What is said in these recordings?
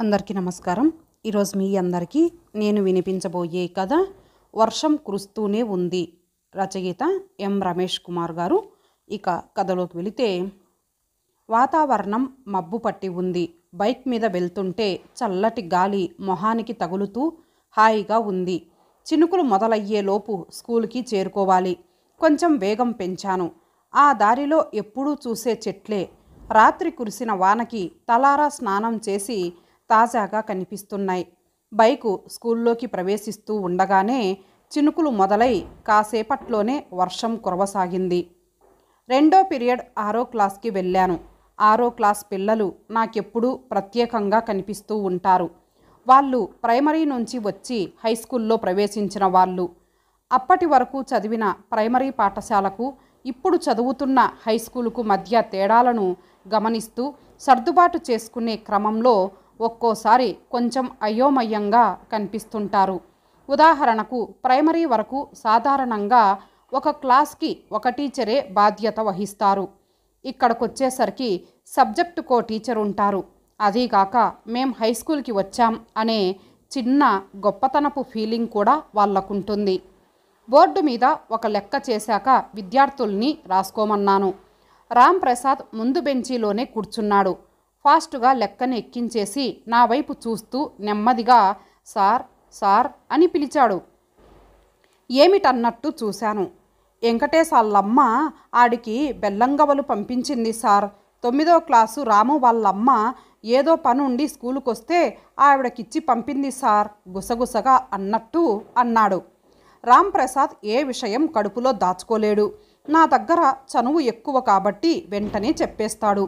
అందరికీ నమస్కారం ఈరోజు మీ అందరికీ నేను వినిపించబోయే కథ వర్షం కురుస్తూనే ఉంది రచయిత ఎం రమేష్ కుమార్ గారు ఇక కథలోకి వెళితే వాతావరణం మబ్బు పట్టి ఉంది బైక్ మీద వెళ్తుంటే చల్లటి గాలి మొహానికి తగులుతూ హాయిగా ఉంది చినుకులు మొదలయ్యేలోపు స్కూల్కి చేరుకోవాలి కొంచెం వేగం పెంచాను ఆ దారిలో ఎప్పుడూ చూసే చెట్లే రాత్రి కురిసిన వానకి తలారా స్నానం చేసి తాజాగా కనిపిస్తున్నాయి బైకు స్కూల్లోకి ప్రవేశిస్తూ ఉండగానే చినుకులు మొదలై కాసేపట్లోనే వర్షం కురవసాగింది రెండో పీరియడ్ ఆరో క్లాస్కి వెళ్ళాను ఆరో క్లాస్ పిల్లలు నాకెప్పుడూ ప్రత్యేకంగా కనిపిస్తూ ఉంటారు వాళ్ళు ప్రైమరీ నుంచి వచ్చి హై స్కూల్లో ప్రవేశించిన వాళ్ళు అప్పటి వరకు చదివిన ప్రైమరీ పాఠశాలకు ఇప్పుడు చదువుతున్న హై స్కూలుకు మధ్య తేడాలను గమనిస్తూ సర్దుబాటు చేసుకునే క్రమంలో ఒక్కోసారి కొంచెం అయోమయంగా కనిపిస్తుంటారు ఉదాహరణకు ప్రైమరీ వరకు సాధారణంగా ఒక క్లాస్కి ఒక టీచరే బాధ్యత వహిస్తారు ఇక్కడికొచ్చేసరికి సబ్జెక్టుకో టీచర్ ఉంటారు అదీగాక మేం హై స్కూల్కి వచ్చాం అనే చిన్న గొప్పతనపు ఫీలింగ్ కూడా వాళ్లకుంటుంది బోర్డు మీద ఒక లెక్క చేశాక విద్యార్థుల్ని రాసుకోమన్నాను రామ్ ప్రసాద్ ముందు బెంచీలోనే కూర్చున్నాడు ఫాస్ట్గా లెక్కను ఎక్కించేసి నా వైపు చూస్తూ నెమ్మదిగా సార్ సార్ అని పిలిచాడు ఏమిటన్నట్టు చూశాను వెంకటేశాళ్ళమ్మ ఆడికి బెల్లంగవలు పంపించింది సార్ తొమ్మిదో క్లాసు రాము వాళ్ళమ్మ ఏదో పని స్కూలుకు వస్తే ఆవిడకిచ్చి పంపింది సార్ గుసగుసగా అన్నట్టు అన్నాడు రామ్ ప్రసాద్ ఏ విషయం కడుపులో దాచుకోలేడు నా దగ్గర చనువు ఎక్కువ కాబట్టి వెంటనే చెప్పేస్తాడు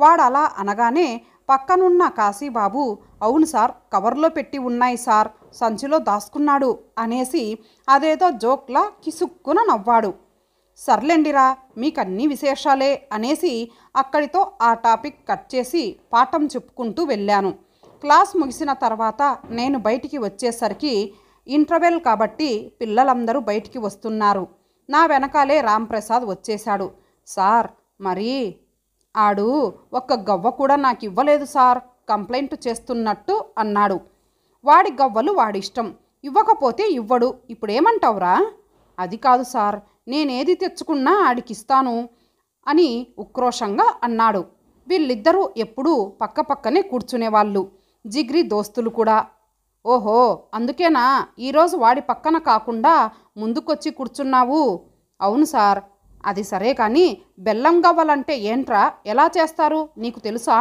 వాడు అలా అనగానే పక్కనున్న కాశీబాబు అవును సార్ కవర్లో పెట్టి ఉన్నాయి సార్ సంచిలో దాసుకున్నాడు అనేసి అదేదో జోక్లా కిసుక్కున నవ్వాడు సర్లేండిరా మీకన్నీ విశేషాలే అనేసి అక్కడితో ఆ టాపిక్ కట్ చేసి పాఠం చెప్పుకుంటూ వెళ్ళాను క్లాస్ ముగిసిన తర్వాత నేను బయటికి వచ్చేసరికి ఇంటర్వెల్ కాబట్టి పిల్లలందరూ బయటికి వస్తున్నారు నా వెనకాలే రాంప్రసాద్ వచ్చేశాడు సార్ మరీ ఆడు ఒక్క గవ్వ కూడా నాకు ఇవ్వలేదు సార్ కంప్లైంట్ చేస్తున్నట్టు అన్నాడు వాడి గవ్వలు వాడిష్టం ఇవ్వకపోతే ఇవ్వడు ఇప్పుడేమంటావురా అది కాదు సార్ నేనేది తెచ్చుకున్నా ఆడికిస్తాను అని ఉక్రోషంగా అన్నాడు వీళ్ళిద్దరూ ఎప్పుడూ పక్క పక్కనే కూర్చునేవాళ్ళు జిగ్రి దోస్తులు కూడా ఓహో అందుకేనా ఈరోజు వాడి పక్కన కాకుండా ముందుకొచ్చి కూర్చున్నావు అవును సార్ అది సరే కానీ బెల్లం గవ్వలంటే ఏంట్రా ఎలా చేస్తారు నీకు తెలుసా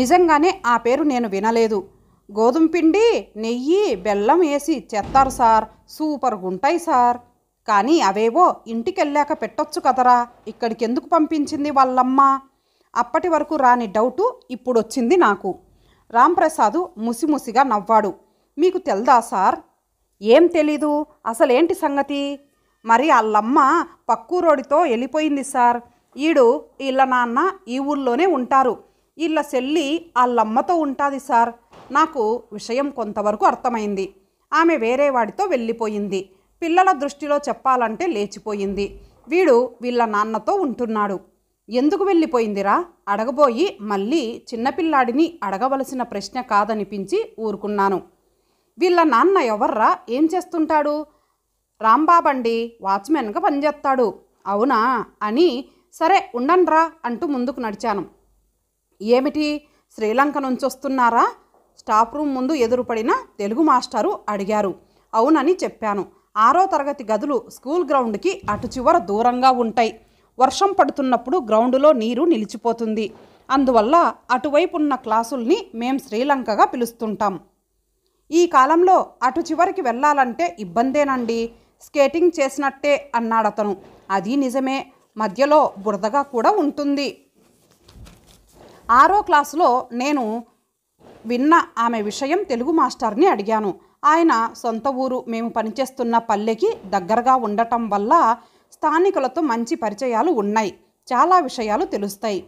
నిజంగానే ఆ పేరు నేను వినలేదు గోధుమ పిండి నెయ్యి బెల్లం వేసి చేస్తారు సార్ సూపర్గా ఉంటాయి సార్ కానీ అవేవో ఇంటికెళ్ళాక పెట్టొచ్చు కదరా ఇక్కడికి ఎందుకు పంపించింది వాళ్ళమ్మ అప్పటి వరకు రాని డౌటు ఇప్పుడు వచ్చింది నాకు రాంప్రసాద్ ముసిముసిగా నవ్వాడు మీకు తెల్దా సార్ ఏం తెలీదు అసలేంటి సంగతి మరి వాళ్ళమ్మ పక్కూరోడితో వెళ్ళిపోయింది సార్ ఈడు వీళ్ళ నాన్న ఈ ఊళ్ళోనే ఉంటారు వీళ్ళ చెల్లి వాళ్ళమ్మతో ఉంటుంది సార్ నాకు విషయం కొంతవరకు అర్థమైంది ఆమె వేరే వాడితో వెళ్ళిపోయింది పిల్లల దృష్టిలో చెప్పాలంటే లేచిపోయింది వీడు వీళ్ళ నాన్నతో ఉంటున్నాడు ఎందుకు వెళ్ళిపోయిందిరా అడగబోయి మళ్ళీ చిన్నపిల్లాడిని అడగవలసిన ప్రశ్న కాదనిపించి ఊరుకున్నాను వీళ్ళ నాన్న ఎవర్రా ఏం చేస్తుంటాడు రాంబాబండి వాచ్మెన్గా పనిచేస్తాడు అవునా అని సరే ఉండన్రా అంటూ ముందుకు నడిచాను ఏమిటి శ్రీలంక నుంచి వస్తున్నారా స్టాఫ్ రూమ్ ముందు ఎదురుపడిన తెలుగు మాస్టారు అడిగారు అవునని చెప్పాను ఆరో తరగతి గదులు స్కూల్ గ్రౌండ్కి అటు చివర దూరంగా ఉంటాయి వర్షం పడుతున్నప్పుడు గ్రౌండ్లో నీరు నిలిచిపోతుంది అందువల్ల అటువైపు ఉన్న క్లాసుల్ని మేం శ్రీలంకగా పిలుస్తుంటాం ఈ కాలంలో అటు చివరికి వెళ్ళాలంటే ఇబ్బందేనండి స్కేటింగ్ చేసినట్టే అన్నాడతను అది నిజమే మధ్యలో బురదగా కూడా ఉంటుంది ఆరో క్లాసులో నేను విన్న ఆమె విషయం తెలుగు మాస్టర్ని అడిగాను ఆయన సొంత ఊరు మేము పనిచేస్తున్న పల్లెకి దగ్గరగా ఉండటం వల్ల స్థానికులతో మంచి పరిచయాలు ఉన్నాయి చాలా విషయాలు తెలుస్తాయి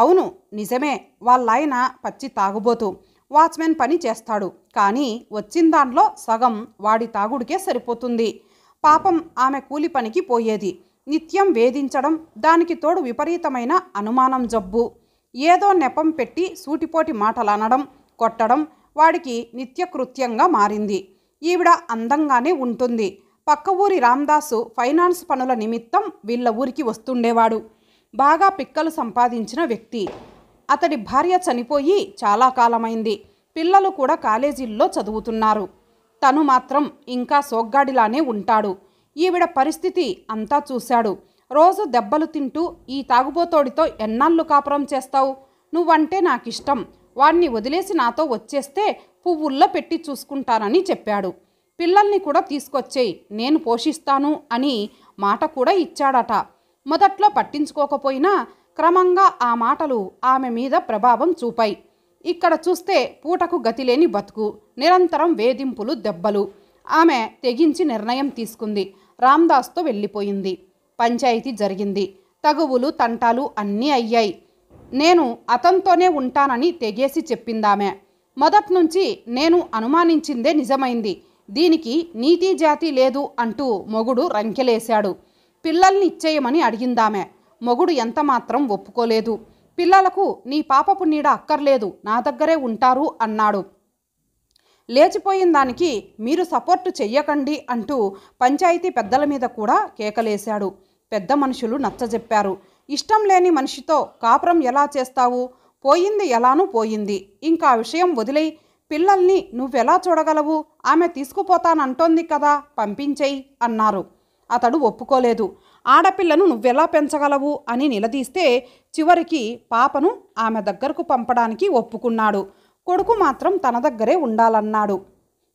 అవును నిజమే వాళ్ళాయన పచ్చి తాగుబోతు వాచ్మెన్ పని చేస్తాడు కానీ వచ్చిన దాంట్లో సగం వాడి తాగుడికే సరిపోతుంది పాపం ఆమె కూలి పనికి పోయేది నిత్యం వేధించడం దానికి తోడు విపరీతమైన అనుమానం జబ్బు ఏదో నెపం పెట్టి సూటిపోటి మాటలనడం కొట్టడం వాడికి నిత్యకృత్యంగా మారింది ఈవిడ అందంగానే ఉంటుంది పక్క ఊరి రామ్దాసు ఫైనాన్స్ పనుల నిమిత్తం వీళ్ళ ఊరికి వస్తుండేవాడు బాగా పిక్కలు సంపాదించిన వ్యక్తి అతడి భార్య చనిపోయి చాలా కాలమైంది పిల్లలు కూడా కాలేజీల్లో చదువుతున్నారు తను మాత్రం ఇంకా సోగ్గాడిలానే ఉంటాడు ఈవిడ పరిస్థితి అంతా చూశాడు రోజు దెబ్బలు తింటూ ఈ తాగుబోతోడితో ఎన్నాళ్ళు కాపురం చేస్తావు నువ్వంటే నాకిష్టం వాణ్ణి వదిలేసి నాతో వచ్చేస్తే పువ్వుల్లో పెట్టి చూసుకుంటానని చెప్పాడు పిల్లల్ని కూడా తీసుకొచ్చేయి నేను పోషిస్తాను అని మాట కూడా ఇచ్చాడట మొదట్లో పట్టించుకోకపోయినా క్రమంగా ఆ మాటలు ఆమె మీద ప్రభావం చూపాయి ఇక్కడ చూస్తే పూటకు గతిలేని బతుకు నిరంతరం వేధింపులు దెబ్బలు ఆమె తెగించి నిర్ణయం తీసుకుంది రామ్దాస్తో వెళ్ళిపోయింది పంచాయతీ జరిగింది తగువులు తంటాలు అన్నీ అయ్యాయి నేను అతనితోనే ఉంటానని తెగేసి చెప్పిందామె మొదట్నుంచి నేను అనుమానించిందే నిజమైంది దీనికి నీతి జాతి లేదు అంటూ మొగుడు రంకెలేశాడు పిల్లల్ని ఇచ్చేయమని అడిగిందామె మొగుడు ఎంతమాత్రం ఒప్పుకోలేదు పిల్లలకు నీ పాపపు నీడ అక్కర్లేదు నా దగ్గరే ఉంటారు అన్నాడు లేచిపోయిన దానికి మీరు సపోర్టు చెయ్యకండి అంటూ పంచాయతీ పెద్దల మీద కూడా కేకలేశాడు పెద్ద మనుషులు నచ్చజెప్పారు ఇష్టం లేని మనిషితో కాపురం ఎలా చేస్తావు పోయింది ఎలానూ పోయింది ఇంకా విషయం వదిలే పిల్లల్ని నువ్వెలా చూడగలవు ఆమె తీసుకుపోతానంటోంది కదా పంపించేయి అన్నారు అతడు ఒప్పుకోలేదు ఆడపిల్లను నువ్వెలా పెంచగలవు అని నిలదీస్తే చివరికి పాపను ఆమె దగ్గరకు పంపడానికి ఒప్పుకున్నాడు కొడుకు మాత్రం తన దగ్గరే ఉండాలన్నాడు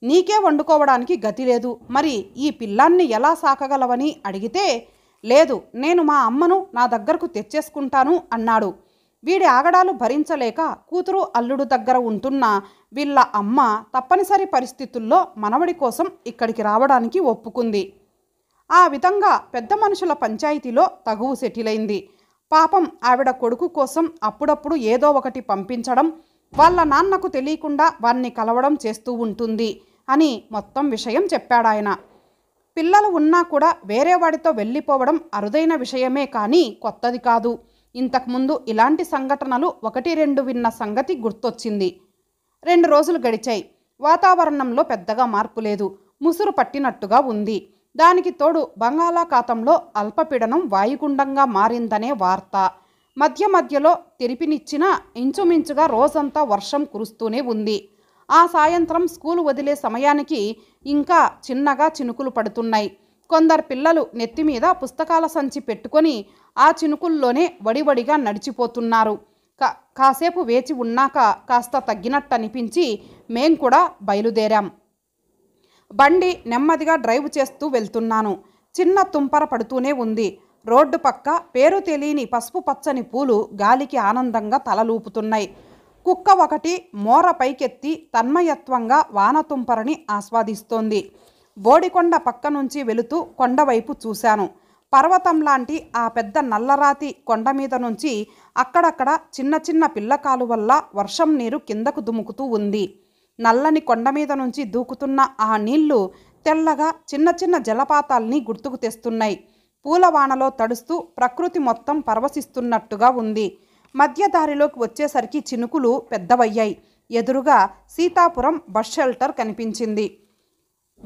నీకే వండుకోవడానికి గతి లేదు మరి ఈ పిల్లాన్ని ఎలా సాకగలవని అడిగితే లేదు నేను మా అమ్మను నా దగ్గరకు తెచ్చేసుకుంటాను అన్నాడు వీడి ఆగడాలు భరించలేక కూతురు అల్లుడు దగ్గర ఉంటున్న వీళ్ళ అమ్మ తప్పనిసరి పరిస్థితుల్లో మనవడి కోసం ఇక్కడికి రావడానికి ఒప్పుకుంది ఆ విధంగా పెద్ద మనుషుల పంచాయతీలో తగువు సెటిల్ అయింది పాపం ఆవిడ కొడుకు కోసం అప్పుడప్పుడు ఏదో ఒకటి పంపించడం వాళ్ళ నాన్నకు తెలియకుండా వారిని కలవడం చేస్తూ ఉంటుంది అని మొత్తం విషయం చెప్పాడాయన పిల్లలు ఉన్నా కూడా వేరేవాడితో వెళ్ళిపోవడం అరుదైన విషయమే కానీ కొత్తది కాదు ఇంతకుముందు ఇలాంటి సంఘటనలు ఒకటి రెండు విన్న సంగతి గుర్తొచ్చింది రెండు రోజులు గడిచాయి వాతావరణంలో పెద్దగా మార్పు లేదు ముసురు పట్టినట్టుగా ఉంది దానికి తోడు బంగాళాఖాతంలో అల్పపీడనం వాయుగుండంగా మారిందనే వార్త మధ్య మధ్యలో తెరిపినిచ్చినా ఇంచుమించుగా రోజంతా వర్షం కురుస్తూనే ఉంది ఆ సాయంత్రం స్కూలు వదిలే సమయానికి ఇంకా చిన్నగా చినుకులు పడుతున్నాయి కొందరు పిల్లలు నెత్తి మీద పుస్తకాల సంచి పెట్టుకొని ఆ చినుకుల్లోనే వడివడిగా నడిచిపోతున్నారు కా కాసేపు వేచి ఉన్నాక కాస్త తగ్గినట్టు అనిపించి మేం కూడా బయలుదేరాం బండి నెమ్మదిగా డ్రైవ్ చేస్తూ వెళ్తున్నాను చిన్న తుంపర పడుతూనే ఉంది రోడ్డు పక్క పేరు తెలియని పసుపు పచ్చని పూలు గాలికి ఆనందంగా తలలూపుతున్నాయి కుక్క ఒకటి మోర పైకెత్తి తన్మయత్వంగా వానతుంపరని ఆస్వాదిస్తోంది బోడికొండ పక్క నుంచి వెళుతూ కొండవైపు చూశాను పర్వతం లాంటి ఆ పెద్ద నల్లరాతి కొండ మీద నుంచి అక్కడక్కడ చిన్న చిన్న పిల్లకాలు వల్ల వర్షం నీరు కిందకు దుముకుతూ ఉంది నల్లని కొండ మీద నుంచి దూకుతున్న ఆ నీళ్లు తెల్లగా చిన్న చిన్న జలపాతాల్ని గుర్తుకు తెస్తున్నాయి పూలవానలో తడుస్తూ ప్రకృతి మొత్తం పరవశిస్తున్నట్టుగా ఉంది మధ్యదారిలోకి వచ్చేసరికి చినుకులు పెద్దవయ్యాయి ఎదురుగా సీతాపురం బస్ షెల్టర్ కనిపించింది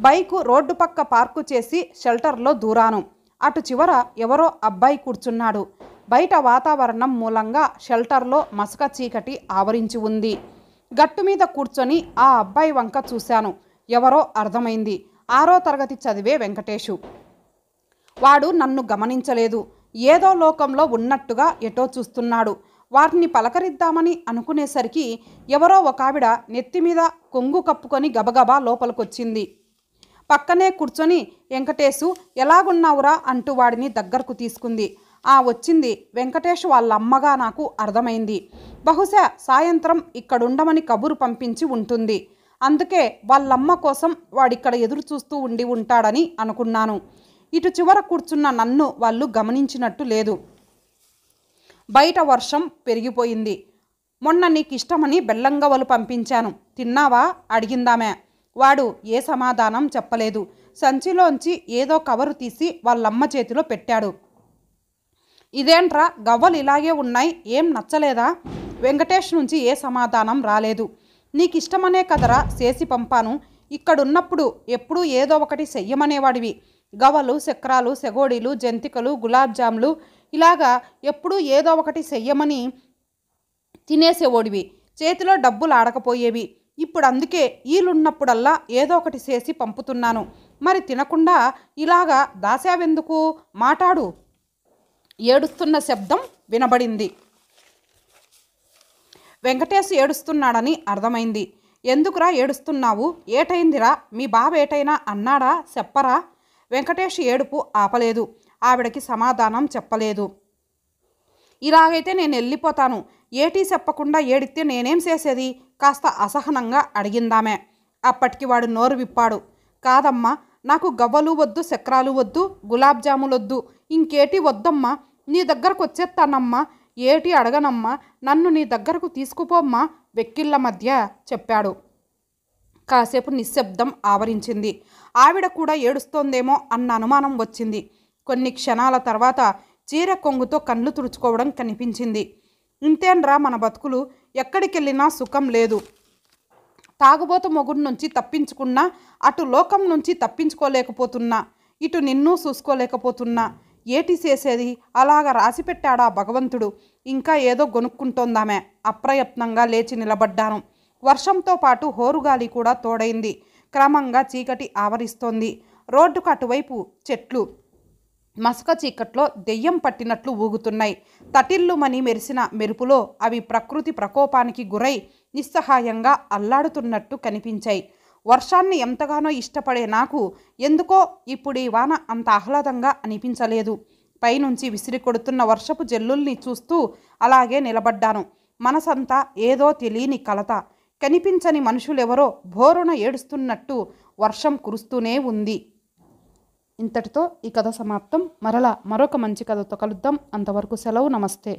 బైకు రోడ్డు పక్క పార్కు చేసి షెల్టర్లో దూరాను అటు చివర ఎవరో అబ్బాయి కూర్చున్నాడు బయట వాతావరణం మూలంగా షెల్టర్లో మసక చీకటి ఆవరించి ఉంది గట్టు మీద కూర్చొని ఆ అబ్బాయి వంక చూశాను ఎవరో అర్థమైంది ఆరో తరగతి చదివే వెంకటేషు వాడు నన్ను గమనించలేదు ఏదో లోకంలో ఉన్నట్టుగా ఎటో చూస్తున్నాడు వారిని పలకరిద్దామని అనుకునేసరికి ఎవరో ఒకావిడ నెత్తిమీద కొంగు కప్పుకొని గబగబా లోపలికొచ్చింది పక్కనే కూర్చొని వెంకటేశు ఎలాగున్నావురా అంటూ వాడిని దగ్గరకు తీసుకుంది ఆ వచ్చింది వెంకటేష్ వాళ్ళ అమ్మగా నాకు అర్థమైంది బహుశా సాయంత్రం ఇక్కడుండమని కబురు పంపించి ఉంటుంది అందుకే వాళ్ళమ్మ కోసం వాడిక్కడ ఎదురు చూస్తూ ఉండి ఉంటాడని అనుకున్నాను ఇటు చివర కూర్చున్న నన్ను వాళ్ళు గమనించినట్టు లేదు బయట వర్షం పెరిగిపోయింది మొన్న నీకు ఇష్టమని బెల్లంగవలు పంపించాను తిన్నావా అడిగిందామే వాడు ఏ సమాధానం చెప్పలేదు సంచిలోంచి ఏదో కవరు తీసి వాళ్ళమ్మ చేతిలో పెట్టాడు ఇదేంట్రా గవ్వలు ఇలాగే ఉన్నాయి ఏం నచ్చలేదా వెంకటేష్ నుంచి ఏ సమాధానం రాలేదు నీకు ఇష్టమనే కదరా చేసి పంపాను ఇక్కడున్నప్పుడు ఎప్పుడూ ఏదో ఒకటి చెయ్యమనేవాడివి గవలు చక్రాలు సెగోడీలు జంతికలు గులాబ్ జాములు ఇలాగా ఎప్పుడూ ఏదో ఒకటి చెయ్యమని తినేసేవాడివి చేతిలో డబ్బులు ఆడకపోయేవి ఇప్పుడు అందుకే ఈలున్నప్పుడల్లా ఏదో ఒకటి చేసి పంపుతున్నాను మరి తినకుండా ఇలాగా దాసావెందుకు మాటాడు ఏడుస్తున్న శబ్దం వినబడింది వెంకటేష్ ఏడుస్తున్నాడని అర్థమైంది ఎందుకురా ఏడుస్తున్నావు ఏటైందిరా మీ బాబు ఏటైనా అన్నాడా చెప్పరా వెంకటేష్ ఏడుపు ఆపలేదు ఆవిడకి సమాధానం చెప్పలేదు ఇలాగైతే నేను వెళ్ళిపోతాను ఏటీ చెప్పకుండా ఏడితే నేనేం చేసేది కాస్త అసహనంగా అడిగిందామే అప్పటికి వాడు నోరు విప్పాడు కాదమ్మా నాకు గవ్వలు వద్దు చక్రాలు వద్దు గులాబ్ జాములొద్దు ఇంకేటి వద్దమ్మా నీ దగ్గరకు వచ్చేస్తానమ్మా ఏటి అడగనమ్మా నన్ను నీ దగ్గరకు తీసుకుపోమ్మా వెక్కిళ్ళ మధ్య చెప్పాడు కాసేపు నిశ్శబ్దం ఆవరించింది ఆవిడ కూడా ఏడుస్తోందేమో అన్న అనుమానం వచ్చింది కొన్ని క్షణాల తర్వాత చీర కొంగుతో కళ్ళు తుడుచుకోవడం కనిపించింది ఇంతేన్రా మన బతుకులు ఎక్కడికెళ్ళినా సుఖం లేదు తాగుబోత మొగుడు నుంచి తప్పించుకున్నా అటు లోకం నుంచి తప్పించుకోలేకపోతున్నా ఇటు నిన్ను చూసుకోలేకపోతున్నా ఏటి చేసేది అలాగ రాసిపెట్టాడా భగవంతుడు ఇంకా ఏదో గొనుక్కుంటోందామే అప్రయత్నంగా లేచి నిలబడ్డాను వర్షంతో పాటు హోరుగాలి కూడా తోడైంది క్రమంగా చీకటి ఆవరిస్తోంది రోడ్డుకు అటువైపు చెట్లు మసక చీకట్లో దెయ్యం పట్టినట్లు ఊగుతున్నాయి తటిల్లుమని మెరిసిన మెరుపులో అవి ప్రకృతి ప్రకోపానికి గురై నిస్సహాయంగా అల్లాడుతున్నట్టు కనిపించాయి వర్షాన్ని ఎంతగానో ఇష్టపడే నాకు ఎందుకో ఇప్పుడు ఈ వాన అంత ఆహ్లాదంగా అనిపించలేదు పైనుంచి విసిరి కొడుతున్న వర్షపు జల్లుల్ని చూస్తూ అలాగే నిలబడ్డాను మనసంతా ఏదో తెలియని కలత కనిపించని మనుషులెవరో భోరున ఏడుస్తున్నట్టు వర్షం కురుస్తూనే ఉంది ఇంతటితో ఈ కథ సమాప్తం మరలా మరొక మంచి కథతో కలుద్దాం అంతవరకు సెలవు నమస్తే